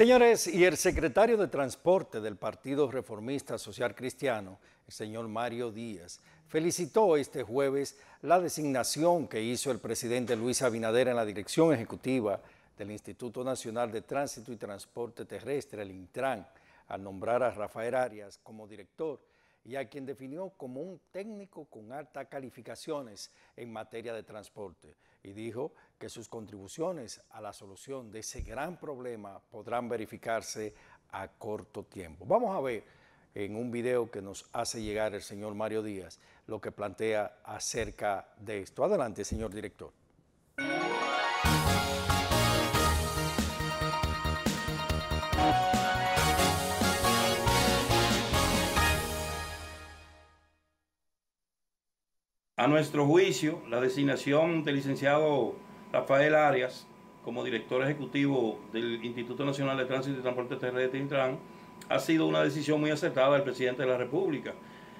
Señores, y el secretario de Transporte del Partido Reformista Social Cristiano, el señor Mario Díaz, felicitó este jueves la designación que hizo el presidente Luis Abinader en la dirección ejecutiva del Instituto Nacional de Tránsito y Transporte Terrestre, el INTRAN, al nombrar a Rafael Arias como director y a quien definió como un técnico con altas calificaciones en materia de transporte y dijo que sus contribuciones a la solución de ese gran problema podrán verificarse a corto tiempo. Vamos a ver en un video que nos hace llegar el señor Mario Díaz lo que plantea acerca de esto. Adelante, señor director. A nuestro juicio, la designación del licenciado Rafael Arias como director ejecutivo del Instituto Nacional de Tránsito y Transporte Terrestre, Intran, ha sido una decisión muy acertada del presidente de la República.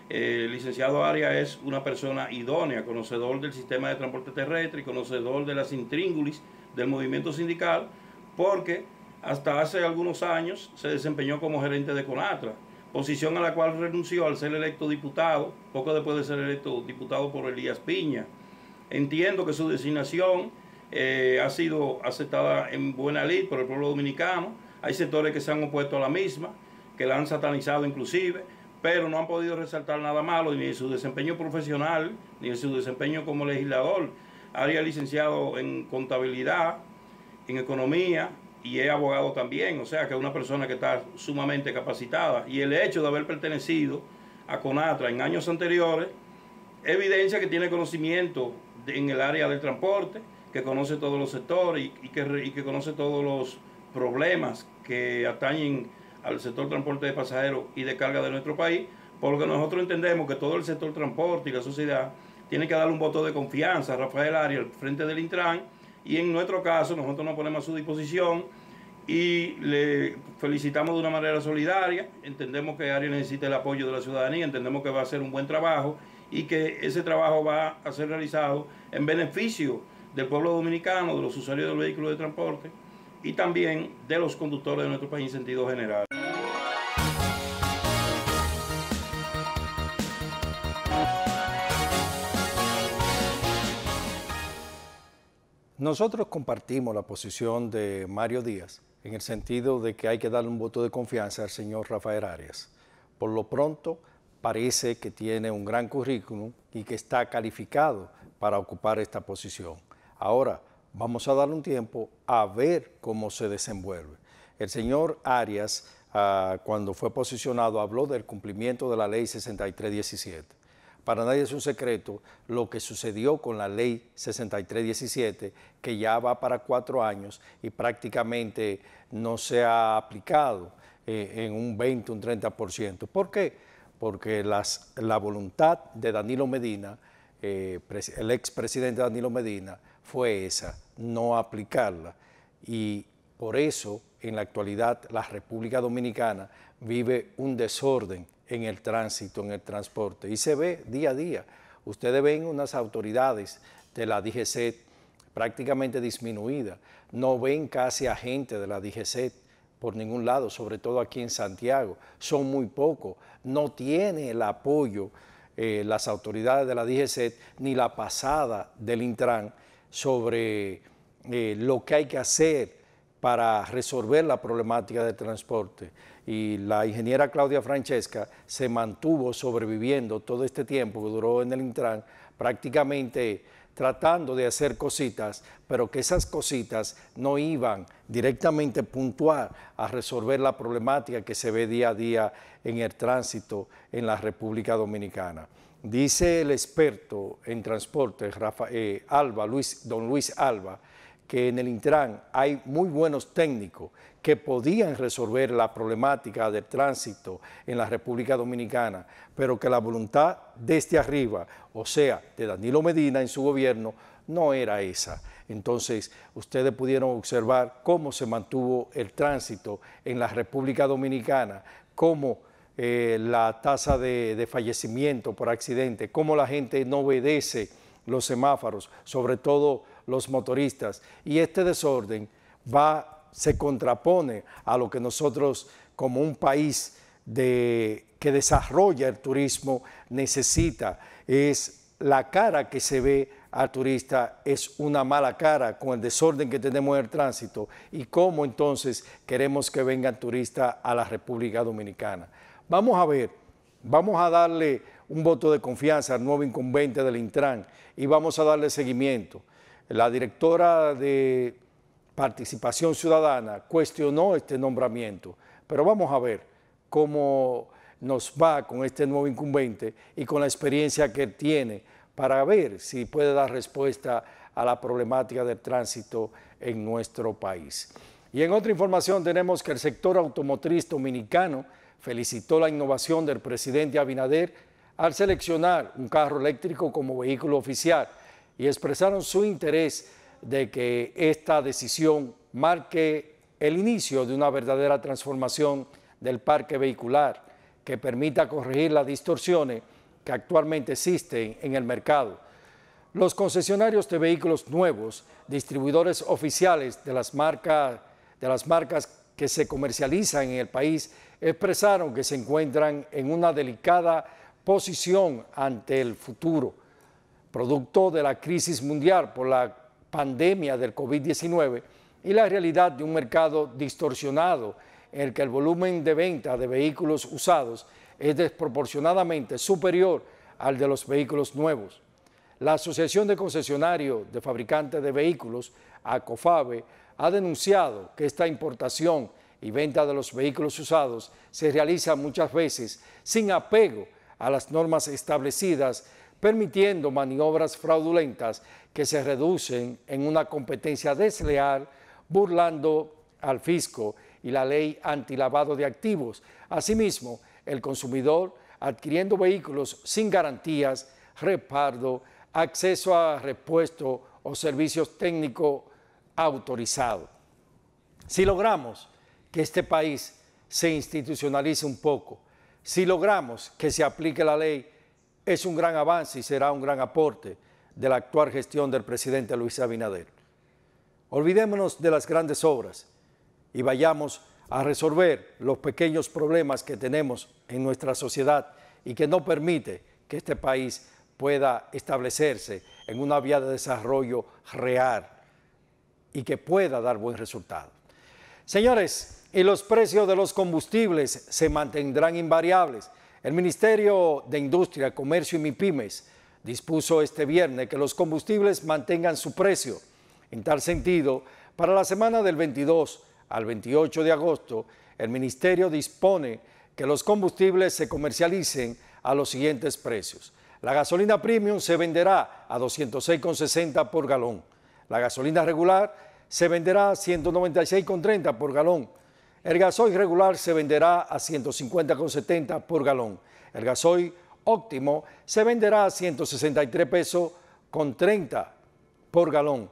El licenciado Arias es una persona idónea, conocedor del sistema de transporte terrestre y conocedor de las intríngulis del movimiento sindical, porque hasta hace algunos años se desempeñó como gerente de CONATRA posición a la cual renunció al ser electo diputado, poco después de ser electo diputado por Elías Piña. Entiendo que su designación eh, ha sido aceptada en buena ley por el pueblo dominicano. Hay sectores que se han opuesto a la misma, que la han satanizado inclusive, pero no han podido resaltar nada malo ni en su desempeño profesional, ni en su desempeño como legislador. Haría licenciado en contabilidad, en economía, y es abogado también, o sea que es una persona que está sumamente capacitada. Y el hecho de haber pertenecido a Conatra en años anteriores evidencia que tiene conocimiento en el área del transporte, que conoce todos los sectores y, que, conoce todos los problemas que atañen al sector transporte de pasajeros y de carga de nuestro país, porque nosotros entendemos que todo el sector transporte y la sociedad tiene que darle un voto de confianza a Rafael Arias, al frente del Intran, y en nuestro caso nosotros nos ponemos a su disposición y le felicitamos de una manera solidaria, entendemos que Ariel necesita el apoyo de la ciudadanía, entendemos que va a hacer un buen trabajo y que ese trabajo va a ser realizado en beneficio del pueblo dominicano, de los usuarios del vehículo de transporte y también de los conductores de nuestro país en sentido general. Nosotros compartimos la posición de Mario Díaz en el sentido de que hay que darle un voto de confianza al señor Rafael Arias. Por lo pronto, parece que tiene un gran currículum y que está calificado para ocupar esta posición. Ahora, vamos a darle un tiempo a ver cómo se desenvuelve. El señor Arias, ah, cuando fue posicionado, habló del cumplimiento de la ley 6317 para nadie es un secreto lo que sucedió con la ley 6317, que ya va para cuatro años y prácticamente no se ha aplicado eh, en un 20, un 30%. ¿Por qué? Porque la voluntad de Danilo Medina, eh, el expresidente Danilo Medina, fue esa, no aplicarla. Y por eso en la actualidad la República Dominicana vive un desorden en el tránsito, en el transporte. Y se ve día a día. Ustedes ven unas autoridades de la DGC prácticamente disminuidas. No ven casi a gente de la DGC por ningún lado, sobre todo aquí en Santiago. Son muy pocos. No tiene el apoyo eh, las autoridades de la DGC ni la pasada del Intran sobre eh, lo que hay que hacer para resolver la problemática del transporte y la ingeniera Claudia Francesca se mantuvo sobreviviendo todo este tiempo que duró en el Intran, prácticamente tratando de hacer cositas, pero que esas cositas no iban directamente puntuar a resolver la problemática que se ve día a día en el tránsito en la República Dominicana. Dice el experto en transporte, eh, Alba, Luis, don Luis Alba, que en el Intran hay muy buenos técnicos que podían resolver la problemática del tránsito en la República Dominicana, pero que la voluntad desde arriba, o sea, de Danilo Medina en su gobierno, no era esa. Entonces, ustedes pudieron observar cómo se mantuvo el tránsito en la República Dominicana, cómo eh, la tasa de, de fallecimiento por accidente, cómo la gente no obedece los semáforos, sobre todo los motoristas. Y este desorden va, se contrapone a lo que nosotros como un país que desarrolla el turismo necesita. Es la cara que se ve al turista es una mala cara con el desorden que tenemos en el tránsito y cómo entonces queremos que vengan turistas a la República Dominicana. Vamos a ver, vamos a darle un voto de confianza al nuevo incumbente del Intran y vamos a darle seguimiento la directora de Participación Ciudadana cuestionó este nombramiento, pero vamos a ver cómo nos va con este nuevo incumbente y con la experiencia que tiene para ver si puede dar respuesta a la problemática del tránsito en nuestro país. Y en otra información tenemos que el sector automotriz dominicano felicitó la innovación del presidente Abinader al seleccionar un carro eléctrico como vehículo oficial y expresaron su interés de que esta decisión marque el inicio de una verdadera transformación del parque vehicular que permita corregir las distorsiones que actualmente existen en el mercado. Los concesionarios de vehículos nuevos, distribuidores oficiales de las, de las marcas que se comercializan en el país, expresaron que se encuentran en una delicada posición ante el futuro producto de la crisis mundial por la pandemia del COVID-19 y la realidad de un mercado distorsionado en el que el volumen de venta de vehículos usados es desproporcionadamente superior al de los vehículos nuevos. La Asociación de Concesionarios de Fabricantes de Vehículos, ACOFABE, ha denunciado que esta importación y venta de los vehículos usados se realiza muchas veces sin apego a las normas establecidas permitiendo maniobras fraudulentas que se reducen en una competencia desleal, burlando al fisco y la ley antilavado de activos. Asimismo, el consumidor adquiriendo vehículos sin garantías, repardo acceso a repuesto o servicios técnicos autorizados. Si logramos que este país se institucionalice un poco, si logramos que se aplique la ley es un gran avance y será un gran aporte de la actual gestión del presidente Luis Abinader. Olvidémonos de las grandes obras y vayamos a resolver los pequeños problemas que tenemos en nuestra sociedad y que no permite que este país pueda establecerse en una vía de desarrollo real y que pueda dar buen resultado. Señores, y los precios de los combustibles se mantendrán invariables. El Ministerio de Industria, Comercio y MIPIMES dispuso este viernes que los combustibles mantengan su precio. En tal sentido, para la semana del 22 al 28 de agosto, el Ministerio dispone que los combustibles se comercialicen a los siguientes precios. La gasolina premium se venderá a 206,60 por galón. La gasolina regular se venderá a 196,30 por galón. El gasoil regular se venderá a 150,70 por galón. El gasoil óptimo se venderá a 163 pesos con 30 por galón.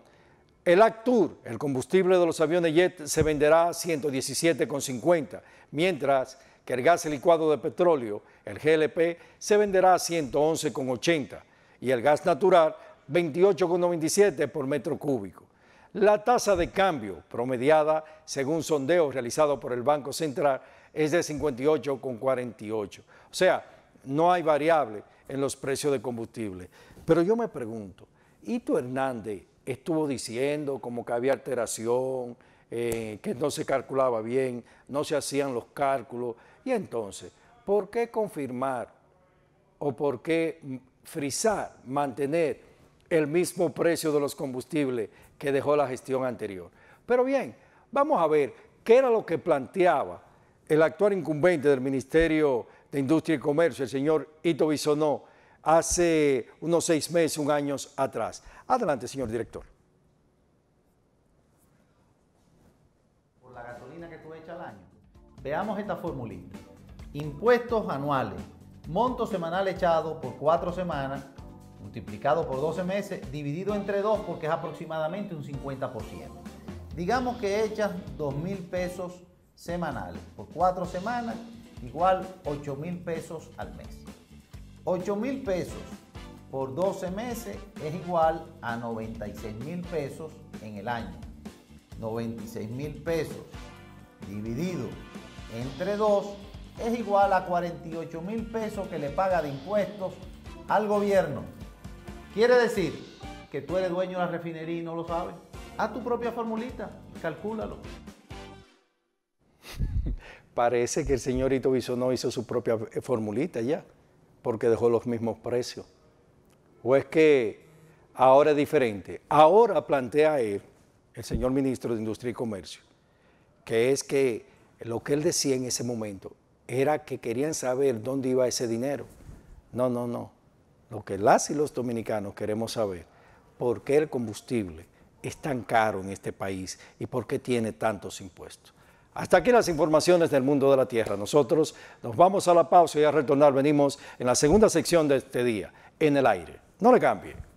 El Actur, el combustible de los aviones jet, se venderá a 117,50, mientras que el gas licuado de petróleo, el GLP, se venderá a 111,80 y el gas natural 28,97 por metro cúbico. La tasa de cambio promediada, según sondeos realizado por el Banco Central, es de 58,48. O sea, no hay variable en los precios de combustible. Pero yo me pregunto, ¿Ito Hernández estuvo diciendo como que había alteración, eh, que no se calculaba bien, no se hacían los cálculos? Y entonces, ¿por qué confirmar o por qué frisar, mantener el mismo precio de los combustibles que dejó la gestión anterior. Pero bien, vamos a ver qué era lo que planteaba el actual incumbente del Ministerio de Industria y Comercio, el señor Ito Bisonó, hace unos seis meses, un año atrás. Adelante, señor director. Por la gasolina que tú echas al año. Veamos esta formulita. Impuestos anuales, monto semanal echado por cuatro semanas, multiplicado por 12 meses, dividido entre 2 porque es aproximadamente un 50%. Digamos que echas 2 mil pesos semanales por 4 semanas, igual 8 mil pesos al mes. 8 mil pesos por 12 meses es igual a 96 mil pesos en el año. 96 mil pesos dividido entre 2 es igual a 48 mil pesos que le paga de impuestos al gobierno. Quiere decir que tú eres dueño de la refinería y no lo sabes. Haz tu propia formulita, calcúlalo. Parece que el señorito Bisonó hizo su propia eh, formulita ya, porque dejó los mismos precios. O es que ahora es diferente. Ahora plantea él, el señor ministro de Industria y Comercio, que es que lo que él decía en ese momento era que querían saber dónde iba ese dinero. No, no, no lo que las y los dominicanos queremos saber, ¿por qué el combustible es tan caro en este país y por qué tiene tantos impuestos? Hasta aquí las informaciones del mundo de la Tierra. Nosotros nos vamos a la pausa y a retornar venimos en la segunda sección de este día, en el aire. No le cambie.